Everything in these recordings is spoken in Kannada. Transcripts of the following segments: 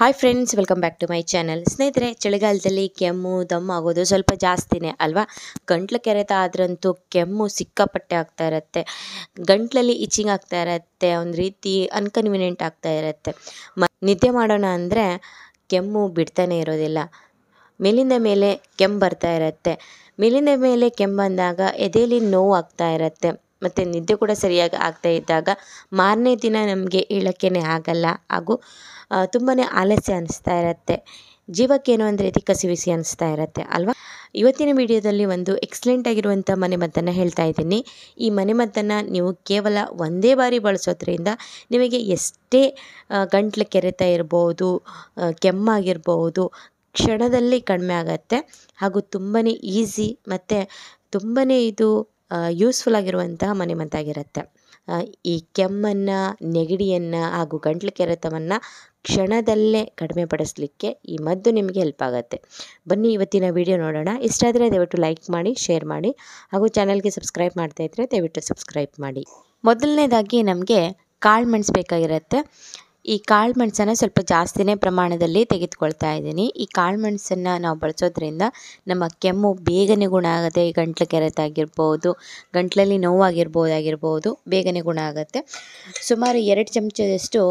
hi friends welcome back to my channel ಸ್ನೇಹಿತರೆ ಚಳಿಗಾಲದಲ್ಲಿ ಕೆಮ್ಮು ದಮ್ಮು ಆಗೋದು ಸ್ವಲ್ಪ ಜಾಸ್ತಿನೇ ಅಲ್ವಾ ಗಂಟ್ಲು ಕೆರೆತ ಆದ್ರಂತೂ ಕೆಮ್ಮು ಸಿಕ್ಕಾಪಟ್ಟೆ ಆಗ್ತಾ ಇರುತ್ತೆ ಗಂಟ್ಲಲ್ಲಿ ಇಚಿಂಗ್ ಆಗ್ತಾ ಇರುತ್ತೆ ಒಂದು ರೀತಿ ಅನ್ಕನ್ವಿನಿಯೆಂಟ್ ಆಗ್ತಾ ಇರುತ್ತೆ ಮ ನಿದ್ದೆ ಮಾಡೋಣ ಅಂದರೆ ಕೆಮ್ಮು ಬಿಡ್ತಾನೆ ಇರೋದಿಲ್ಲ ಮೇಲಿಂದ ಮೇಲೆ ಕೆಮ್ಮು ಬರ್ತಾ ಇರುತ್ತೆ ಮೇಲಿಂದ ಮೇಲೆ ಕೆಮ್ಮು ಬಂದಾಗ ಎದೆಯಲ್ಲಿ ನೋವು ಆಗ್ತಾ ಇರುತ್ತೆ ಮತ್ತು ನಿದ್ದೆ ಕೂಡ ಸರಿಯಾಗಿ ಆಗದೇ ಇದ್ದಾಗ ಮಾರನೇ ದಿನ ನಮಗೆ ಏಳಕ್ಕೇ ಆಗಲ್ಲ ಹಾಗೂ ತುಂಬಾ ಆಲಸ್ಯ ಅನ್ನಿಸ್ತಾ ಇರುತ್ತೆ ಜೀವಕ್ಕೇನು ಅಂದರೆ ರೀತಿ ಕಸಿವಿಸಿ ಅನ್ನಿಸ್ತಾ ಇರುತ್ತೆ ಅಲ್ವಾ ಇವತ್ತಿನ ವಿಡಿಯೋದಲ್ಲಿ ಒಂದು ಎಕ್ಸಲೆಂಟ್ ಆಗಿರುವಂಥ ಮನೆಮದ್ದನ್ನು ಹೇಳ್ತಾ ಇದ್ದೀನಿ ಈ ಮನೆಮದ್ದನ್ನು ನೀವು ಕೇವಲ ಒಂದೇ ಬಾರಿ ಬಳಸೋದ್ರಿಂದ ನಿಮಗೆ ಎಷ್ಟೇ ಗಂಟ್ಲು ಕೆರೆತ ಇರ್ಬೋದು ಕೆಮ್ಮಾಗಿರ್ಬೋದು ಕ್ಷಣದಲ್ಲಿ ಕಡಿಮೆ ಆಗತ್ತೆ ಹಾಗೂ ತುಂಬಾ ಈಸಿ ಮತ್ತು ತುಂಬಾ ಇದು ಯೂಸ್ಫುಲ್ ಆಗಿರುವಂತಹ ಮನೆಮದ್ದಾಗಿರುತ್ತೆ ಈ ಕೆಮ್ಮನ್ನು ನೆಗಡಿಯನ್ನು ಹಾಗೂ ಗಂಟ್ಲು ಕೆರೆತವನ್ನು ಕ್ಷಣದಲ್ಲೇ ಕಡಿಮೆ ಪಡಿಸಲಿಕ್ಕೆ ಈ ಮದ್ದು ನಿಮಗೆ ಹೆಲ್ಪ್ ಆಗುತ್ತೆ ಬನ್ನಿ ಇವತ್ತಿನ ವಿಡಿಯೋ ನೋಡೋಣ ಇಷ್ಟ ಆದರೆ ದಯವಿಟ್ಟು ಲೈಕ್ ಮಾಡಿ ಶೇರ್ ಮಾಡಿ ಹಾಗೂ ಚಾನಲ್ಗೆ ಸಬ್ಸ್ಕ್ರೈಬ್ ಮಾಡ್ತಾ ಇದ್ದರೆ ದಯವಿಟ್ಟು ಸಬ್ಸ್ಕ್ರೈಬ್ ಮಾಡಿ ಮೊದಲನೇದಾಗಿ ನಮಗೆ ಕಾಳು ಮೆಣಸು ಬೇಕಾಗಿರುತ್ತೆ ಈ ಕಾಳು ಮೆಣಸನ್ನ ಸ್ವಲ್ಪ ಜಾಸ್ತಿನೇ ಪ್ರಮಾಣದಲ್ಲಿ ತೆಗೆದುಕೊಳ್ತಾ ಇದ್ದೀನಿ ಈ ಕಾಳು ಮೆಣಸನ್ನು ನಾವು ಬಳಸೋದ್ರಿಂದ ನಮ್ಮ ಕೆಮ್ಮು ಬೇಗನೆ ಗುಣ ಆಗುತ್ತೆ ಈ ಗಂಟ್ಲು ಕೆರೆತ ಆಗಿರ್ಬೋದು ಗಂಟಲಲ್ಲಿ ನೋವಾಗಿರ್ಬೋದಾಗಿರ್ಬೋದು ಬೇಗನೆ ಗುಣ ಆಗುತ್ತೆ ಸುಮಾರು ಎರಡು ಚಮಚದಷ್ಟು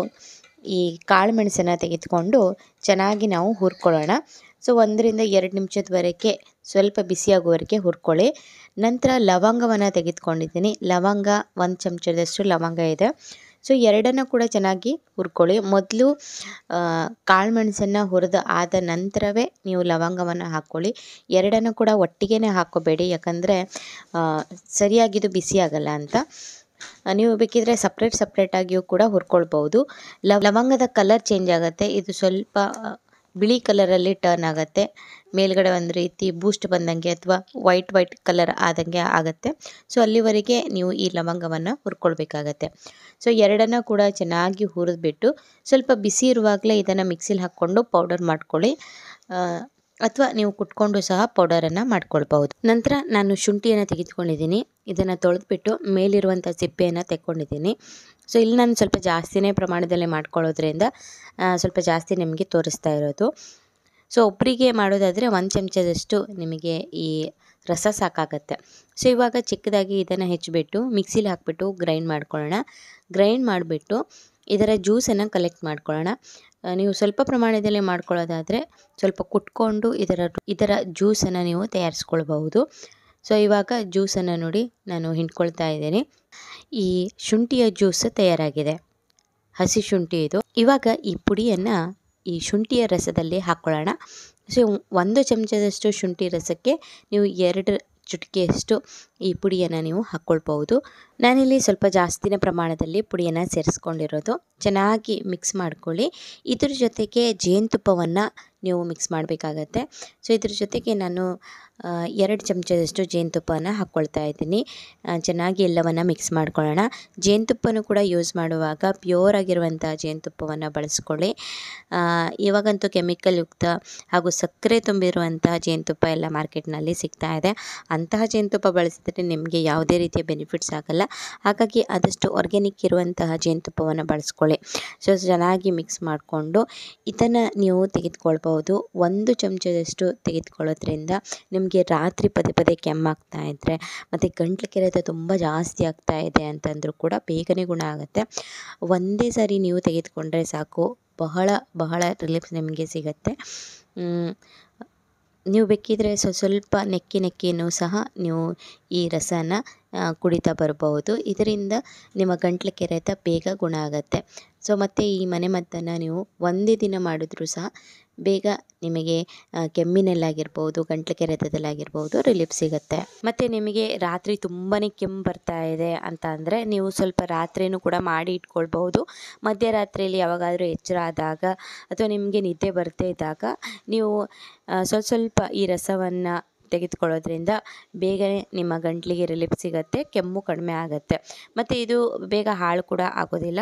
ಈ ಕಾಳು ಮೆಣಸನ್ನು ತೆಗೆದುಕೊಂಡು ಚೆನ್ನಾಗಿ ನಾವು ಹುರ್ಕೊಳ್ಳೋಣ ಸೊ ಒಂದರಿಂದ ಎರಡು ನಿಮಿಷದವರೆಗೆ ಸ್ವಲ್ಪ ಬಿಸಿಯಾಗುವವರೆಗೆ ಹುರ್ಕೊಳ್ಳಿ ನಂತರ ಲವಂಗವನ್ನು ತೆಗೆದುಕೊಂಡಿದ್ದೀನಿ ಲವಂಗ ಒಂದು ಚಮಚದಷ್ಟು ಲವಂಗ ಇದೆ ಸೊ ಎರಡನ್ನು ಕೂಡ ಚೆನ್ನಾಗಿ ಹುರ್ಕೊಳ್ಳಿ ಮೊದಲು ಕಾಳು ಮೆಣಸನ್ನು ಹುರಿದು ಆದ ನಂತರವೇ ನೀವು ಲವಂಗವನ್ನು ಹಾಕ್ಕೊಳ್ಳಿ ಎರಡನ್ನು ಕೂಡ ಒಟ್ಟಿಗೆನೇ ಹಾಕ್ಕೋಬೇಡಿ ಯಾಕಂದರೆ ಸರಿಯಾಗಿದ್ದು ಬಿಸಿ ಆಗಲ್ಲ ಅಂತ ನೀವು ಬೇಕಿದ್ರೆ ಸಪ್ರೇಟ್ ಸಪ್ರೇಟಾಗಿಯೂ ಕೂಡ ಹುರ್ಕೊಳ್ಬೋದು ಲವಂಗದ ಕಲರ್ ಚೇಂಜ್ ಆಗುತ್ತೆ ಇದು ಸ್ವಲ್ಪ ಬಿಳಿ ಕಲರಲ್ಲಿ ಟರ್ನ್ ಆಗುತ್ತೆ ಮೇಲ್ಗಡೆ ಒಂದು ರೀತಿ ಬೂಸ್ಟ್ ಬಂದಂಗೆ ಅಥವಾ ವೈಟ್ ವೈಟ್ ಕಲರ್ ಆದಂಗೆ ಆಗುತ್ತೆ ಸೊ ಅಲ್ಲಿವರೆಗೆ ನೀವು ಈ ಲವಂಗವನ್ನು ಹುರ್ಕೊಳ್ಬೇಕಾಗತ್ತೆ ಸೊ ಎರಡನ್ನು ಕೂಡ ಚೆನ್ನಾಗಿ ಹುರಿದ್ಬಿಟ್ಟು ಸ್ವಲ್ಪ ಬಿಸಿ ಇರುವಾಗಲೇ ಇದನ್ನು ಮಿಕ್ಸಿಲಿ ಹಾಕ್ಕೊಂಡು ಪೌಡರ್ ಮಾಡ್ಕೊಳ್ಳಿ ಅಥವಾ ನೀವು ಕುಟ್ಕೊಂಡು ಸಹ ಪೌಡರನ್ನು ಮಾಡ್ಕೊಳ್ಬಹುದು ನಂತರ ನಾನು ಶುಂಠಿಯನ್ನು ತೆಗೆದುಕೊಂಡಿದ್ದೀನಿ ಇದನ್ನು ತೊಳೆದ್ಬಿಟ್ಟು ಮೇಲಿರುವಂಥ ಸಿಪ್ಪೆಯನ್ನು ತೆಕ್ಕೊಂಡಿದ್ದೀನಿ ಸೊ ಇಲ್ಲಿ ನಾನು ಸ್ವಲ್ಪ ಜಾಸ್ತಿನೇ ಪ್ರಮಾಣದಲ್ಲಿ ಮಾಡ್ಕೊಳ್ಳೋದ್ರಿಂದ ಸ್ವಲ್ಪ ಜಾಸ್ತಿ ನಿಮಗೆ ತೋರಿಸ್ತಾ ಇರೋದು ಸೊ ಒಬ್ಬರಿಗೆ ಮಾಡೋದಾದರೆ ಒಂದು ಚಮಚದಷ್ಟು ನಿಮಗೆ ಈ ರಸ ಸಾಕಾಗತ್ತೆ ಸೊ ಇವಾಗ ಚಿಕ್ಕದಾಗಿ ಇದನ್ನು ಹೆಚ್ಚಿಬಿಟ್ಟು ಮಿಕ್ಸಿಲಿ ಹಾಕಿಬಿಟ್ಟು ಗ್ರೈಂಡ್ ಮಾಡ್ಕೊಳ್ಳೋಣ ಗ್ರೈಂಡ್ ಮಾಡಿಬಿಟ್ಟು ಇದರ ಜ್ಯೂಸನ್ನು ಕಲೆಕ್ಟ್ ಮಾಡ್ಕೊಳ್ಳೋಣ ನೀವು ಸ್ವಲ್ಪ ಪ್ರಮಾಣದಲ್ಲಿ ಮಾಡ್ಕೊಳ್ಳೋದಾದರೆ ಸ್ವಲ್ಪ ಕುಟ್ಕೊಂಡು ಇದರ ಇದರ ಜ್ಯೂಸನ್ನು ನೀವು ತಯಾರಿಸ್ಕೊಳ್ಬಹುದು ಸೊ ಇವಾಗ ಜ್ಯೂಸನ್ನು ನೋಡಿ ನಾನು ಹಿಂಡ್ಕೊಳ್ತಾ ಇದ್ದೀನಿ ಈ ಶುಂಠಿಯ ಜ್ಯೂಸ್ ತಯಾರಾಗಿದೆ ಹಸಿ ಶುಂಠಿ ಇದು ಇವಾಗ ಈ ಪುಡಿಯನ್ನು ಈ ಶುಂಠಿಯ ರಸದಲ್ಲಿ ಹಾಕ್ಕೊಳ್ಳೋಣ ಸೊ ಒಂದು ಚಮಚದಷ್ಟು ಶುಂಠಿ ರಸಕ್ಕೆ ನೀವು ಎರಡು ಚುಟಿಕೆಯಷ್ಟು ಈ ಪುಡಿಯನ್ನು ನೀವು ಹಾಕ್ಕೊಳ್ಬೋದು ನಾನಿಲ್ಲಿ ಸ್ವಲ್ಪ ಜಾಸ್ತಿನ ಪ್ರಮಾಣದಲ್ಲಿ ಪುಡಿಯನ್ನು ಸೇರಿಸ್ಕೊಂಡಿರೋದು ಚೆನ್ನಾಗಿ ಮಿಕ್ಸ್ ಮಾಡ್ಕೊಳ್ಳಿ ಇದ್ರ ಜೊತೆಗೆ ಜೇನುತುಪ್ಪವನ್ನು ನೀವು ಮಿಕ್ಸ್ ಮಾಡಬೇಕಾಗತ್ತೆ ಸೊ ಇದ್ರ ಜೊತೆಗೆ ನಾನು ಎರಡು ಚಮಚದಷ್ಟು ಜೇನುತುಪ್ಪನ ಹಾಕ್ಕೊಳ್ತಾ ಇದ್ದೀನಿ ಚೆನ್ನಾಗಿ ಎಲ್ಲವನ್ನು ಮಿಕ್ಸ್ ಮಾಡ್ಕೊಳ್ಳೋಣ ಜೇನುತುಪ್ಪನೂ ಕೂಡ ಯೂಸ್ ಮಾಡುವಾಗ ಪ್ಯೂರ್ ಆಗಿರುವಂಥ ಜೇನುತುಪ್ಪವನ್ನು ಬಳಸ್ಕೊಳ್ಳಿ ಇವಾಗಂತೂ ಕೆಮಿಕಲ್ ಯುಕ್ತ ಹಾಗೂ ಸಕ್ಕರೆ ತುಂಬಿರುವಂತಹ ಜೇನುತುಪ್ಪ ಎಲ್ಲ ಮಾರ್ಕೆಟ್ನಲ್ಲಿ ಸಿಗ್ತಾ ಇದೆ ಅಂತಹ ಜೇನುತುಪ್ಪ ಬಳಸಿದರೆ ನಿಮಗೆ ಯಾವುದೇ ರೀತಿಯ ಬೆನಿಫಿಟ್ಸ್ ಆಗಲ್ಲ ಹಾಗಾಗಿ ಆದಷ್ಟು ಆರ್ಗ್ಯಾನಿಕ್ ಇರುವಂತಹ ಜೇನುತುಪ್ಪವನ್ನು ಬಳಸ್ಕೊಳ್ಳಿ ಸೊ ಚೆನ್ನಾಗಿ ಮಿಕ್ಸ್ ಮಾಡಿಕೊಂಡು ಇದನ್ನು ನೀವು ತೆಗೆದುಕೊಳ್ಬಹುದು ಒಂದು ಚಮಚದಷ್ಟು ತೆಗೆದುಕೊಳ್ಳೋದ್ರಿಂದ ನಿಮ್ಮ ನಮಗೆ ರಾತ್ರಿ ಪದೇ ಪದೇ ಕೆಮ್ಮಾಗ್ತಾ ಇದ್ದರೆ ಮತ್ತು ಗಂಟ್ಲು ಕೆರೆತ ತುಂಬ ಜಾಸ್ತಿ ಆಗ್ತಾ ಇದೆ ಅಂತಂದರೂ ಕೂಡ ಬೇಗನೆ ಗುಣ ಆಗುತ್ತೆ ಒಂದೇ ಸಾರಿ ನೀವು ತೆಗೆದುಕೊಂಡ್ರೆ ಸಾಕು ಬಹಳ ಬಹಳ ರಿಲೀಫ್ ನಿಮಗೆ ಸಿಗುತ್ತೆ ನೀವು ಬೇಕಿದ್ರೆ ಸ್ವ ಸ್ವಲ್ಪ ನೆಕ್ಕಿ ನೆಕ್ಕಿನೂ ಸಹ ನೀವು ಈ ರಸನ ಕುಡಿತಾ ಬರಬಹುದು ಇದರಿಂದ ನಿಮ್ಮ ಗಂಟ್ಲು ಕೆರೆತ ಬೇಗ ಗುಣ ಆಗುತ್ತೆ ಸೊ ಮತ್ತು ಈ ಮನೆಮದ್ದನ್ನು ನೀವು ಒಂದೇ ದಿನ ಮಾಡಿದ್ರೂ ಸಹ ಬೇಗ ನಿಮಗೆ ಕೆಮ್ಮಿನಲ್ಲಾಗಿರ್ಬೋದು ಗಂಟ್ಲು ಕೆರೆತದಲ್ಲಾಗಿರ್ಬೋದು ರಿಲೀಫ್ ಸಿಗುತ್ತೆ ಮತ್ತು ನಿಮಗೆ ರಾತ್ರಿ ತುಂಬಾ ಕೆಮ್ಮು ಬರ್ತಾ ಇದೆ ಅಂತ ಅಂದರೆ ನೀವು ಸ್ವಲ್ಪ ರಾತ್ರಿನೂ ಕೂಡ ಮಾಡಿ ಇಟ್ಕೊಳ್ಬಹುದು ಮಧ್ಯರಾತ್ರಿಯಲ್ಲಿ ಯಾವಾಗಾದರೂ ಎಚ್ಚರ ಆದಾಗ ಅಥವಾ ನಿಮಗೆ ನಿದ್ದೆ ಬರ್ತೇ ಇದ್ದಾಗ ನೀವು ಸ್ವಲ್ಪ ಸ್ವಲ್ಪ ಈ ರಸವನ್ನು ತೆಗೆದುಕೊಳ್ಳೋದ್ರಿಂದ ಬೇಗನೆ ನಿಮ್ಮ ಗಂಟಲಿಗೆ ರಿಲೀಫ್ ಸಿಗುತ್ತೆ ಕೆಮ್ಮು ಕಡಿಮೆ ಆಗುತ್ತೆ ಮತ್ತು ಇದು ಬೇಗ ಹಾಳು ಕೂಡ ಆಗೋದಿಲ್ಲ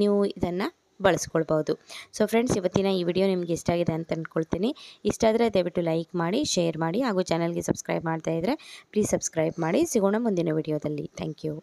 ನೀವು ಇದನ್ನು ಬಳಸ್ಕೊಳ್ಬೋದು ಸೊ ಫ್ರೆಂಡ್ಸ್ ಇವತ್ತಿನ ಈ ವಿಡಿಯೋ ನಿಮಗೆ ಇಷ್ಟ ಆಗಿದೆ ಅಂತ ಅಂದ್ಕೊಳ್ತೀನಿ ಇಷ್ಟ ಆದರೆ ದಯವಿಟ್ಟು ಲೈಕ್ ಮಾಡಿ ಶೇರ್ ಮಾಡಿ ಹಾಗೂ ಚಾನಲ್ಗೆ ಸಬ್ಸ್ಕ್ರೈಬ್ ಮಾಡ್ತಾ ಇದ್ದರೆ ಪ್ಲೀಸ್ ಸಬ್ಸ್ಕ್ರೈಬ್ ಮಾಡಿ ಸಿಗೋಣ ಮುಂದಿನ ವಿಡಿಯೋದಲ್ಲಿ ಥ್ಯಾಂಕ್ ಯು